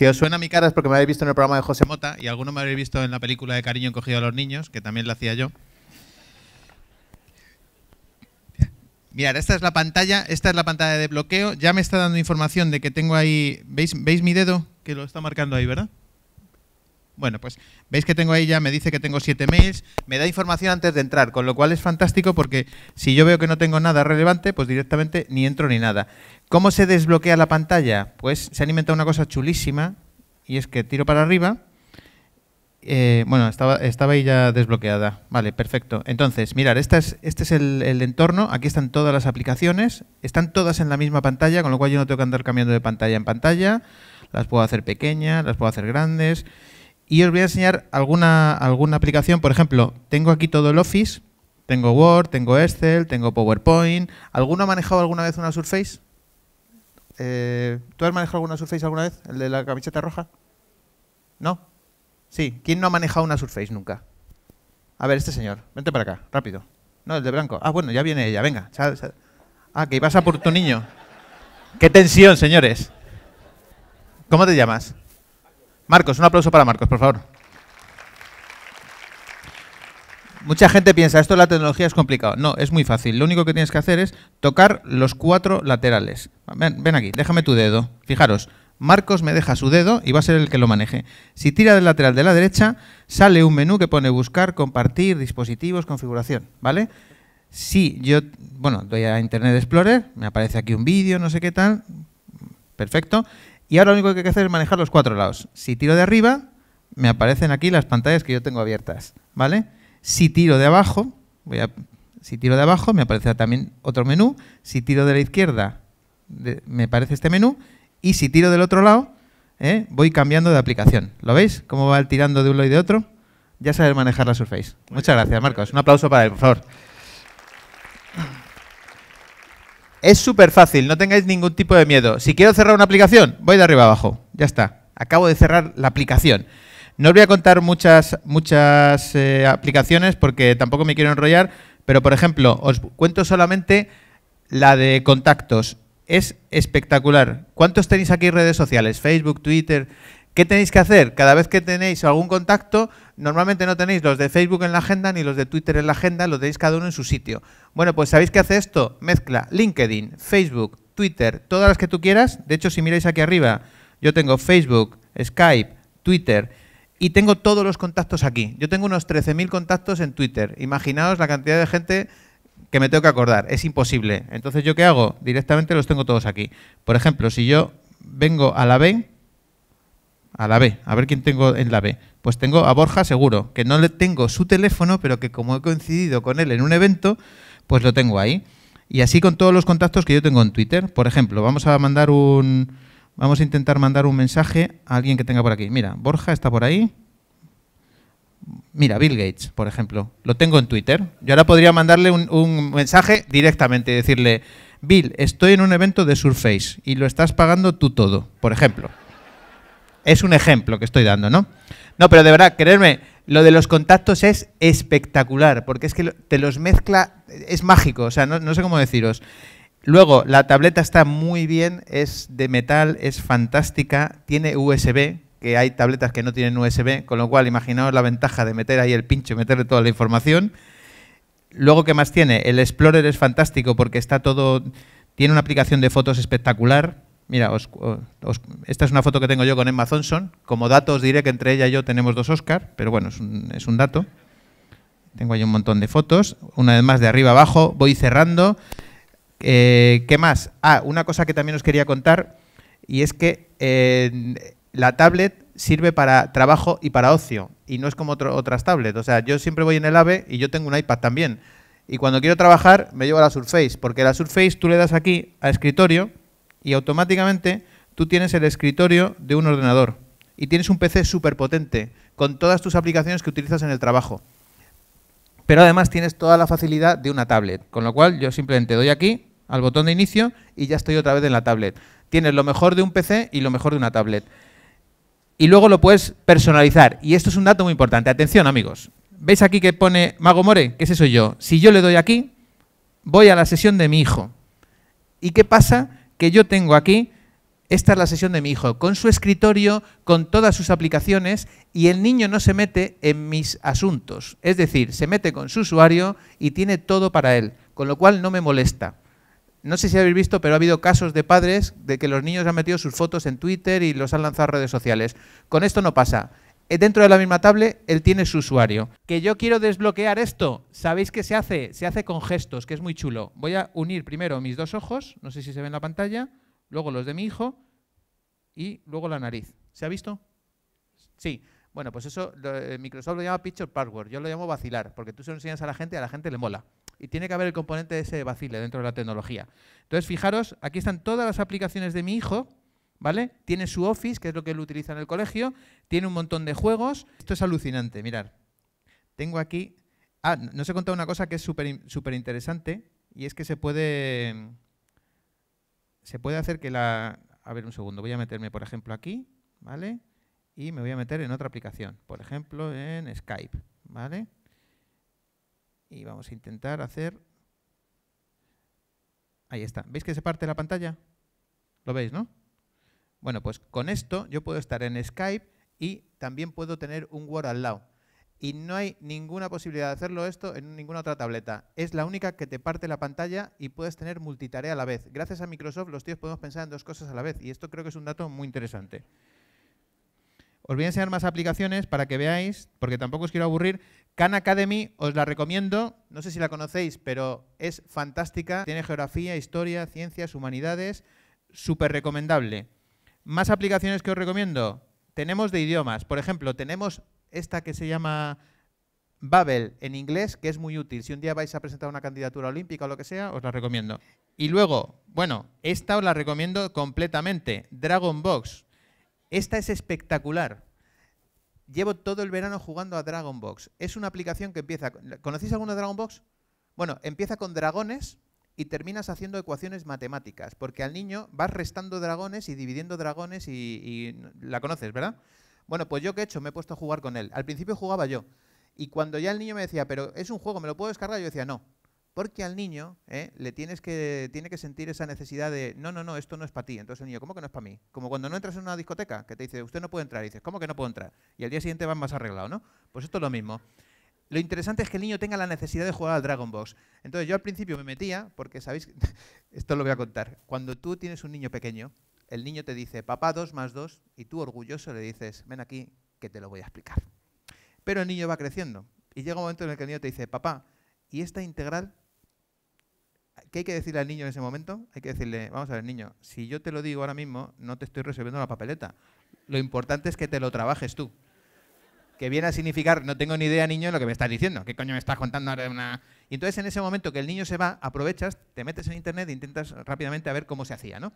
Si os suena mi cara es porque me habéis visto en el programa de José Mota y alguno me habéis visto en la película de Cariño encogido a los niños, que también la hacía yo. Mirad, esta es la pantalla, esta es la pantalla de bloqueo. Ya me está dando información de que tengo ahí. ¿Veis, ¿veis mi dedo? Que lo está marcando ahí, ¿verdad? Bueno, pues veis que tengo ahí ya, me dice que tengo siete mails, me da información antes de entrar, con lo cual es fantástico porque si yo veo que no tengo nada relevante, pues directamente ni entro ni nada. ¿Cómo se desbloquea la pantalla? Pues se ha inventado una cosa chulísima y es que tiro para arriba. Eh, bueno, estaba, ahí ya desbloqueada. Vale, perfecto. Entonces, mirad, es, este es el, el, entorno. Aquí están todas las aplicaciones. Están todas en la misma pantalla, con lo cual yo no tengo que andar cambiando de pantalla en pantalla. Las puedo hacer pequeñas, las puedo hacer grandes. Y os voy a enseñar alguna, alguna aplicación. Por ejemplo, tengo aquí todo el Office. Tengo Word, tengo Excel, tengo PowerPoint. ¿Alguno ha manejado alguna vez una Surface? Eh, ¿Tú has manejado alguna Surface alguna vez? ¿El de la camiseta roja? ¿No? Sí. ¿Quién no ha manejado una Surface nunca? A ver, este señor. Vente para acá, rápido. No, el de blanco. Ah, bueno, ya viene ella, venga. Ah, que ibas a por tu niño. Qué tensión, señores. ¿Cómo te llamas? Marcos, un aplauso para Marcos, por favor. Mucha gente piensa, esto de la tecnología es complicado. No, es muy fácil. Lo único que tienes que hacer es tocar los cuatro laterales. Ven, aquí, déjame tu dedo. Fijaros, Marcos me deja su dedo y va a ser el que lo maneje. Si tira del lateral de la derecha, sale un menú que pone buscar, compartir, dispositivos, configuración, ¿vale? Si yo, bueno, doy a Internet Explorer, me aparece aquí un vídeo, no sé qué tal, perfecto. Y ahora lo único que hay que hacer es manejar los cuatro lados. Si tiro de arriba, me aparecen aquí las pantallas que yo tengo abiertas, ¿vale? Si tiro de abajo, voy a, si tiro de abajo me aparece también otro menú. Si tiro de la izquierda, me aparece este menú. Y si tiro del otro lado, ¿eh? voy cambiando de aplicación. ¿Lo veis? ¿Cómo va tirando de un y de otro? Ya sabes manejar la Surface. Muchas gracias, Marcos. Un aplauso para él, por favor. Es súper fácil, no tengáis ningún tipo de miedo. Si quiero cerrar una aplicación, voy de arriba abajo. Ya está. Acabo de cerrar la aplicación. No os voy a contar muchas, muchas eh, aplicaciones porque tampoco me quiero enrollar, pero por ejemplo, os cuento solamente la de contactos. Es espectacular. ¿Cuántos tenéis aquí redes sociales? Facebook, Twitter, ¿Qué tenéis que hacer? Cada vez que tenéis algún contacto, normalmente no tenéis los de Facebook en la agenda ni los de Twitter en la agenda, los tenéis cada uno en su sitio. Bueno, pues ¿sabéis qué hace esto? Mezcla LinkedIn, Facebook, Twitter, todas las que tú quieras. De hecho, si miráis aquí arriba, yo tengo Facebook, Skype, Twitter y tengo todos los contactos aquí. Yo tengo unos 13.000 contactos en Twitter. Imaginaos la cantidad de gente que me tengo que acordar. Es imposible. Entonces, ¿yo qué hago? Directamente los tengo todos aquí. Por ejemplo, si yo vengo a la VEN, a la B, a ver quién tengo en la B. Pues tengo a Borja seguro, que no le tengo su teléfono, pero que como he coincidido con él en un evento, pues lo tengo ahí. Y así con todos los contactos que yo tengo en Twitter. Por ejemplo, vamos a mandar un. Vamos a intentar mandar un mensaje a alguien que tenga por aquí. Mira, Borja está por ahí. Mira, Bill Gates, por ejemplo. Lo tengo en Twitter. Yo ahora podría mandarle un, un mensaje directamente y decirle, Bill, estoy en un evento de Surface y lo estás pagando tú todo, por ejemplo es un ejemplo que estoy dando, ¿no? No, pero de verdad, creedme, lo de los contactos es espectacular, porque es que te los mezcla, es mágico, o sea, no, sé cómo deciros. Luego, la tableta está muy bien, es de metal, es fantástica, tiene USB, que hay tabletas que no tienen USB, con lo cual imaginaos la ventaja de meter ahí el pincho y meterle toda la información. Luego, ¿qué más tiene? El Explorer es fantástico porque está todo, tiene una aplicación de fotos espectacular, Mira, esta es una foto que tengo yo con Emma Thompson. Como dato os diré que entre ella y yo tenemos dos Oscar, pero bueno, es un, dato. Tengo ahí un montón de fotos. Una vez más de arriba abajo. Voy cerrando. Eh, ¿Qué más? Ah, una cosa que también os quería contar y es que eh, la tablet sirve para trabajo y para ocio y no es como otras tablets. O sea, yo siempre voy en el AVE y yo tengo un iPad también. Y cuando quiero trabajar me llevo a la Surface, porque la Surface tú le das aquí a escritorio y automáticamente tú tienes el escritorio de un ordenador y tienes un PC súper potente con todas tus aplicaciones que utilizas en el trabajo. Pero además tienes toda la facilidad de una tablet, con lo cual yo simplemente doy aquí al botón de inicio y ya estoy otra vez en la tablet. Tienes lo mejor de un PC y lo mejor de una tablet. Y luego lo puedes personalizar. Y esto es un dato muy importante. Atención, amigos. ¿Veis aquí que pone Mago More? ¿Qué es soy yo. Si yo le doy aquí, voy a la sesión de mi hijo. ¿Y qué pasa? que yo tengo aquí, esta es la sesión de mi hijo, con su escritorio, con todas sus aplicaciones, y el niño no se mete en mis asuntos. Es decir, se mete con su usuario y tiene todo para él, con lo cual no me molesta. No sé si habéis visto, pero ha habido casos de padres de que los niños han metido sus fotos en Twitter y los han lanzado a redes sociales. Con esto no pasa. Eh, dentro de la misma tablet, él tiene su usuario. Que yo quiero desbloquear esto, ¿sabéis qué se hace? Se hace con gestos, que es muy chulo. Voy a unir primero mis dos ojos, no sé si se ve en la pantalla, luego los de mi hijo y luego la nariz. ¿Se ha visto? Sí. Bueno, pues eso eh, Microsoft lo llama Picture Password, yo lo llamo vacilar, porque tú se lo enseñas a la gente y a la gente le mola. Y tiene que haber el componente de ese vacile dentro de la tecnología. Entonces, fijaros, aquí están todas las aplicaciones de mi hijo, ¿vale? Tiene su Office, que es lo que él utiliza en el colegio, tiene un montón de juegos. Esto es alucinante, mirar. Tengo aquí... Ah, no se he contado una cosa que es súper interesante y es que se puede... Se puede hacer que la... A ver, un segundo, voy a meterme, por ejemplo, aquí, ¿vale? Y me voy a meter en otra aplicación, por ejemplo, en Skype, ¿vale? Y vamos a intentar hacer... Ahí está. ¿Veis que se parte la pantalla? ¿Lo veis, no? Bueno, pues con esto yo puedo estar en Skype y también puedo tener un Word al lado. Y no hay ninguna posibilidad de hacerlo esto en ninguna otra tableta. Es la única que te parte la pantalla y puedes tener multitarea a la vez. Gracias a Microsoft los tíos podemos pensar en dos cosas a la vez y esto creo que es un dato muy interesante. Os voy a enseñar más aplicaciones para que veáis, porque tampoco os quiero aburrir. Khan Academy os la recomiendo, no sé si la conocéis, pero es fantástica. Tiene geografía, historia, ciencias, humanidades, súper recomendable. Más aplicaciones que os recomiendo. Tenemos de idiomas. Por ejemplo, tenemos esta que se llama Babel en inglés, que es muy útil. Si un día vais a presentar una candidatura olímpica o lo que sea, os la recomiendo. Y luego, bueno, esta os la recomiendo completamente, Dragon Box. Esta es espectacular. Llevo todo el verano jugando a Dragon Box. Es una aplicación que empieza... ¿Conocéis alguna Dragon Box? Bueno, empieza con dragones y terminas haciendo ecuaciones matemáticas, porque al niño vas restando dragones y dividiendo dragones y, la conoces, ¿verdad? Bueno, pues yo qué he hecho, me he puesto a jugar con él. Al principio jugaba yo. Y cuando ya el niño me decía, pero es un juego, ¿me lo puedo descargar? Yo decía, no. Porque al niño ¿eh? le tienes que, tiene que sentir esa necesidad de, no, no, no, esto no es para ti. Entonces el niño, ¿cómo que no es para mí? Como cuando no entras en una discoteca, que te dice, usted no puede entrar. Y dices, ¿cómo que no puedo entrar? Y al día siguiente vas más arreglado, ¿no? Pues esto es lo mismo. Lo interesante es que el niño tenga la necesidad de jugar al Dragon Box. Entonces yo al principio me metía, porque sabéis, esto lo voy a contar, cuando tú tienes un niño pequeño, el niño te dice, papá, dos más dos, y tú orgulloso le dices, ven aquí, que te lo voy a explicar. Pero el niño va creciendo, y llega un momento en el que el niño te dice, papá, ¿y esta integral? ¿Qué hay que decirle al niño en ese momento? Hay que decirle, vamos a ver, niño, si yo te lo digo ahora mismo, no te estoy resolviendo la papeleta. Lo importante es que te lo trabajes tú que viene a significar, no tengo ni idea, niño, lo que me estás diciendo. ¿Qué coño me estás contando ahora una...? Y entonces en ese momento que el niño se va, aprovechas, te metes en internet e intentas rápidamente a ver cómo se hacía, ¿no?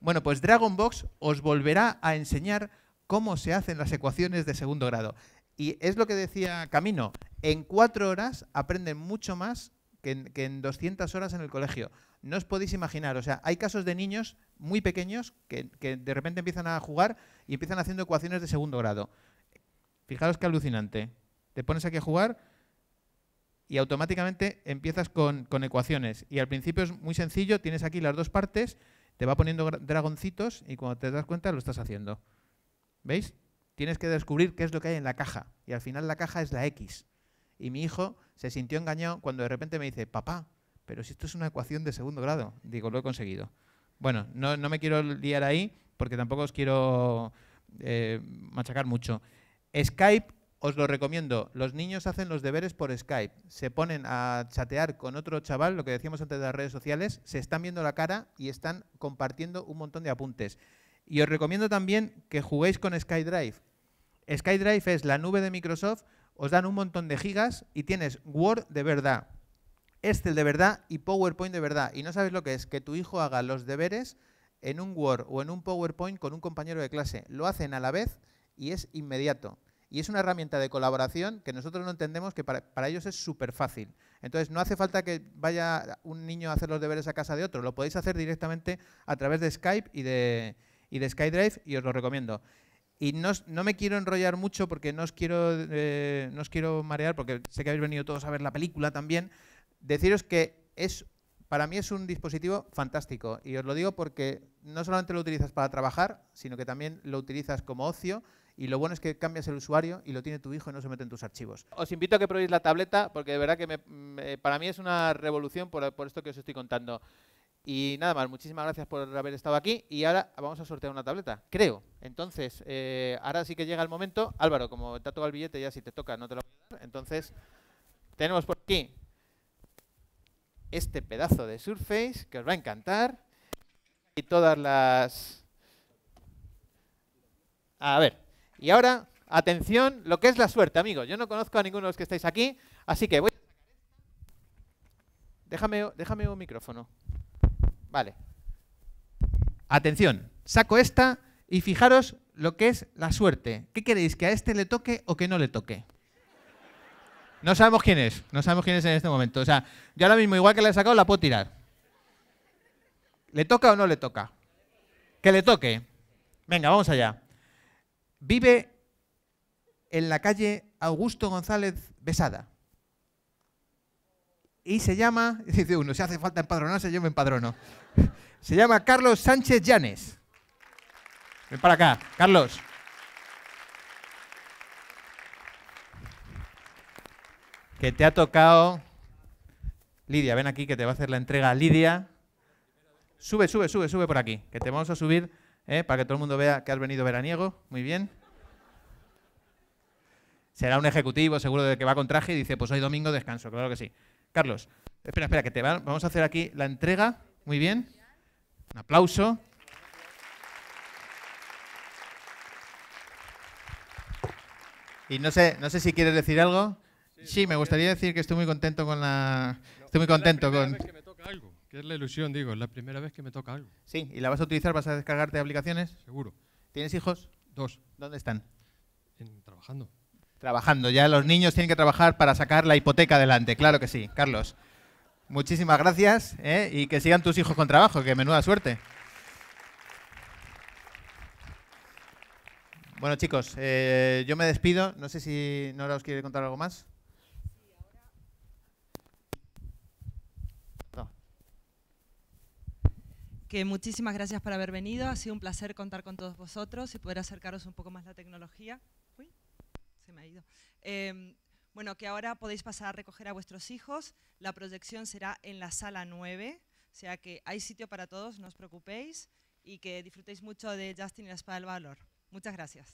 Bueno, pues Dragon Box os volverá a enseñar cómo se hacen las ecuaciones de segundo grado. Y es lo que decía Camino, en cuatro horas aprenden mucho más que en, 200 horas en el colegio. No os podéis imaginar, o sea, hay casos de niños muy pequeños que de repente empiezan a jugar y empiezan haciendo ecuaciones de segundo grado. Fijaros qué alucinante. Te pones aquí a jugar y automáticamente empiezas con, ecuaciones. Y al principio es muy sencillo, tienes aquí las dos partes, te va poniendo dragoncitos y cuando te das cuenta lo estás haciendo. ¿Veis? Tienes que descubrir qué es lo que hay en la caja. Y al final la caja es la X. Y mi hijo se sintió engañado cuando de repente me dice, papá, pero si esto es una ecuación de segundo grado. Digo, lo he conseguido. Bueno, no, me quiero liar ahí porque tampoco os quiero eh, machacar mucho. Skype, os lo recomiendo. Los niños hacen los deberes por Skype. Se ponen a chatear con otro chaval, lo que decíamos antes de las redes sociales, se están viendo la cara y están compartiendo un montón de apuntes. Y os recomiendo también que juguéis con SkyDrive. SkyDrive es la nube de Microsoft, os dan un montón de gigas y tienes Word de verdad, Excel de verdad y PowerPoint de verdad. Y no sabes lo que es que tu hijo haga los deberes en un Word o en un PowerPoint con un compañero de clase. Lo hacen a la vez y es inmediato. Y es una herramienta de colaboración que nosotros no entendemos que para, ellos es súper fácil. Entonces, no hace falta que vaya un niño a hacer los deberes a casa de otro. Lo podéis hacer directamente a través de Skype y de, de SkyDrive y os lo recomiendo. Y no, me quiero enrollar mucho porque no os, quiero, eh, quiero marear, porque sé que habéis venido todos a ver la película también. Deciros que es, para mí es un dispositivo fantástico. Y os lo digo porque no solamente lo utilizas para trabajar, sino que también lo utilizas como ocio y lo bueno es que cambias el usuario y lo tiene tu hijo y no se mete en tus archivos. Os invito a que probéis la tableta porque de verdad que para mí es una revolución por, esto que os estoy contando. Y nada más, muchísimas gracias por haber estado aquí y ahora vamos a sortear una tableta, creo. Entonces, eh, ahora sí que llega el momento. Álvaro, como te ha tocado el billete, ya si te toca no te lo voy a dar. Entonces, tenemos por aquí este pedazo de Surface que os va a encantar y todas las... A ver, y ahora, atención, lo que es la suerte, amigos. Yo no conozco a ninguno de los que estáis aquí, así que voy Déjame, déjame un micrófono. Vale. Atención, saco esta y fijaros lo que es la suerte. ¿Qué queréis? ¿Que a este le toque o que no le toque? No sabemos quién es, no sabemos quién es en este momento. O sea, yo ahora mismo, igual que la he sacado, la puedo tirar. ¿Le toca o no le toca? Que le toque. Venga, vamos allá. Vive en la calle Augusto González Besada. Y se llama, dice uno, si hace falta empadronarse, yo me empadrono. Se llama Carlos Sánchez Llanes. Ven para acá, Carlos. Que te ha tocado. Lidia, ven aquí que te va a hacer la entrega. Lidia. Sube, sube, sube, sube por aquí. Que te vamos a subir ¿eh? para que todo el mundo vea que has venido veraniego, muy bien. Será un ejecutivo seguro de que va con traje y dice, pues hoy domingo descanso, claro que sí. Carlos, espera, espera, que te va, vamos a hacer aquí la entrega, muy bien. Un aplauso. Y no sé, no sé si quieres decir algo. sí me gustaría decir que estoy muy contento con la... Estoy muy contento con... Que es la ilusión, digo, es la primera vez que me toca algo. Sí, ¿y la vas a utilizar? ¿Vas a descargarte aplicaciones? Seguro. ¿Tienes hijos? Dos. ¿Dónde están? trabajando. Trabajando, ya los niños tienen que trabajar para sacar la hipoteca adelante, claro que sí, Carlos. Muchísimas gracias ¿eh? y que sigan tus hijos con trabajo, que menuda suerte. Bueno chicos, eh, yo me despido, no sé si Nora os quiere contar algo más. que muchísimas gracias por haber venido. Ha sido un placer contar con todos vosotros y poder acercaros un poco más la tecnología. Uy, se me ha ido. Em, bueno, que ahora podéis pasar a recoger a vuestros hijos. La proyección será en la sala 9, o sea que hay sitio para todos, no os preocupéis, y que disfrutéis mucho de Justin y la Espada del Valor. Muchas gracias.